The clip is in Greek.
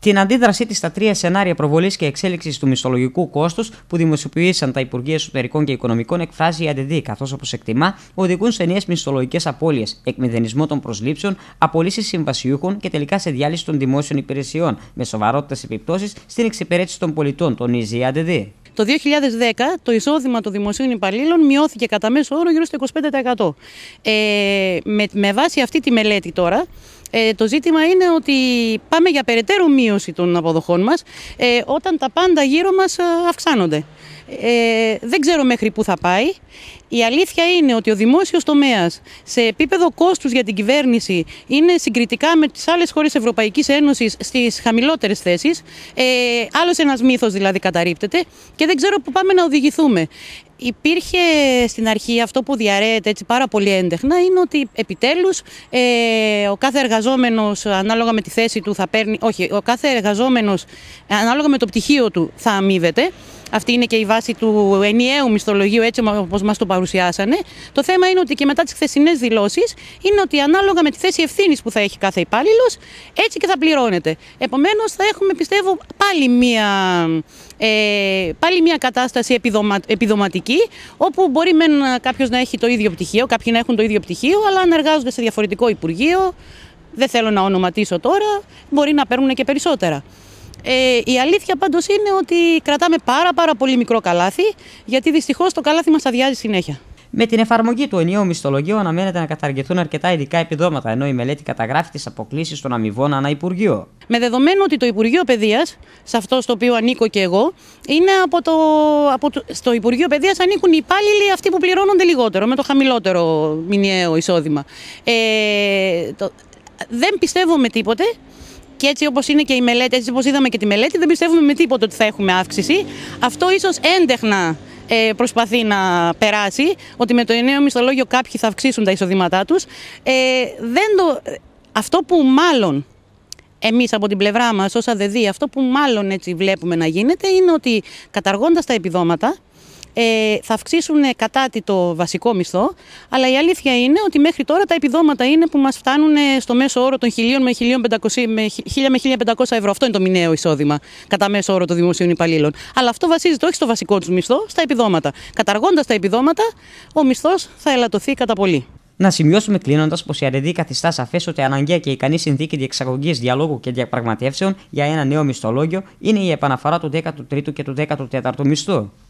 την αντίδρασή της στα τρία σενάρια προβολής και εξέλιξης του μισθολογικού κόστους που δημοσιοποίησαν τα Υπουργεία Εσωτερικών και Οικονομικών εκφράζει η ΑΔΔ, καθώς όπως εκτιμά οδηγούν σε νέες μισθολογικές απώλειες, εκμηδενισμό των προσλήψεων, απολύσεις συμβασιούχων και τελικά σε διάλυση των δημόσιων υπηρεσιών, με σοβαρότητες επιπτώσεις στην εξυπηρέτηση των πολιτών, τονίζει η ΑΔΔ. Το 2010 το εισόδημα των δημοσίων υπαλλήλων μειώθηκε κατά μέσο όρο γύρω στο 25%. Ε, με, βάση αυτή τη μελέτη τώρα, ε, το ζήτημα είναι ότι πάμε για περαιτέρω μείωση των αποδοχών μας ε, όταν τα πάντα γύρω μας ε, αυξάνονται. Ε, δεν ξέρω μέχρι πού θα πάει. Η αλήθεια είναι ότι ο δημόσιος τομέας σε επίπεδο κόστους για την κυβέρνηση είναι συγκριτικά με τις άλλες χώρες Ευρωπαϊκής Ένωσης στις χαμηλότερες θέσεις. Ε, Άλλος ένας μύθος δηλαδή καταρρύπτεται και δεν ξέρω πού πάμε να οδηγηθούμε. Υπήρχε στην αρχή αυτό που διαρρέεται έτσι πάρα πολύ διαραιεται ετσι είναι ότι επιτέλους ε, ο κάθε εργαζόμενος ανάλογα με τη θέση του θα παίρνει, όχι, ο κάθε εργαζόμενος ανάλογα με το πτυχίο του θα αμείβεται. Αυτή είναι και η βάση του ενιαίου μισθολογίου έτσι όπως μας το παρουσιάζει το θέμα είναι ότι και μετά τις χθεσινές δηλώσεις είναι ότι ανάλογα με τη θέση ευθύνης που θα έχει κάθε υπάλληλος, έτσι και θα πληρώνεται. Επομένως, θα έχουμε πιστεύω πάλι μία. Ε, πάλι μια κατάσταση επιδομα, επιδοματική, όπου μπορεί κάποιος να έχει το ίδιο πτυχίο, κάποιοι να έχουν το ίδιο πτυχίο, αλλά αν εργάζονται σε διαφορετικό υπουργείο. Δεν θέλω να ονοματίσω τώρα, μπορεί να παίρνουν και περισσότερα. Ε, η αλήθεια πάντως είναι ότι κρατάμε πάρα πάρα πολύ μικρό καλάθι, γιατί δυστυχώς το καλάθι μας αδειάζει συνέχεια. Με την εφαρμογή του ενιαίου μισθολογίου αναμένεται να καταργηθούν αρκετά ειδικά επιδόματα, ενώ η μελέτη καταγράφει τις αποκλήσεις των αμοιβών ανά Υπουργείο. Με δεδομένο ότι το Υπουργείο Παιδείας, σε αυτό στο οποίο ανήκω και εγώ, είναι από το, από το, στο Υπουργείο Παιδείας ανήκουν οι υπάλληλοι αυτοί που πληρώνονται λιγότερο, με το χαμηλότερο μηνιαίο εισόδημα. Ε, δεν πιστεύω με τίποτε. Και έτσι όπως είναι και η μελέτη, έτσι όπως είδαμε και τη μελέτη, δεν πιστεύουμε με τίποτα ότι θα έχουμε αύξηση. Αυτό ίσως έντεχνα ε, προσπαθεί να περάσει, ότι με το νέο μισθολόγιο κάποιοι θα αυξήσουν τα εισοδήματά τους. Ε, δεν το... Αυτό που μάλλον Εμείς από την πλευρά μας, δεν ΑΔΔ, αυτό που μάλλον έτσι βλέπουμε να γίνεται είναι ότι καταργώντας τα επιδόματα, ε, θα αυξήσουν τη το βασικό μισθό, αλλά η αλήθεια είναι ότι μέχρι τώρα τα επιδόματα είναι που μας φτάνουν ε, στο μέσο όρο των 1000 με 1500, με 1000 με 1500 ευρώ. Αυτό είναι το μηνιαίο εισόδημα κατά μέσο όρο των δημοσίων υπαλλήλων. Αλλά αυτό βασίζεται όχι στο βασικό τους μισθό, στα επιδόματα. Καταργώντας τα επιδόματα, ο μισθός θα ελαττωθεί κατά πολύ. Να σημειώσουμε κλείνοντας πως η Αρεντή καθιστά σαφές ότι αναγκαία και ικανή συνθήκη διεξαγωγής διαλόγου και διαπραγματεύσεων για ένα νέο μισθολόγιο είναι η επαναφορά του 13ου και του 14ου μισθού.